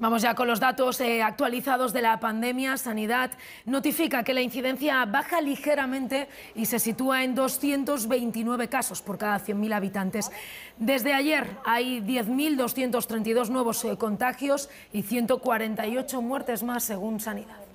Vamos ya con los datos eh, actualizados de la pandemia. Sanidad notifica que la incidencia baja ligeramente y se sitúa en 229 casos por cada 100.000 habitantes. Desde ayer hay 10.232 nuevos eh, contagios y 148 muertes más según Sanidad.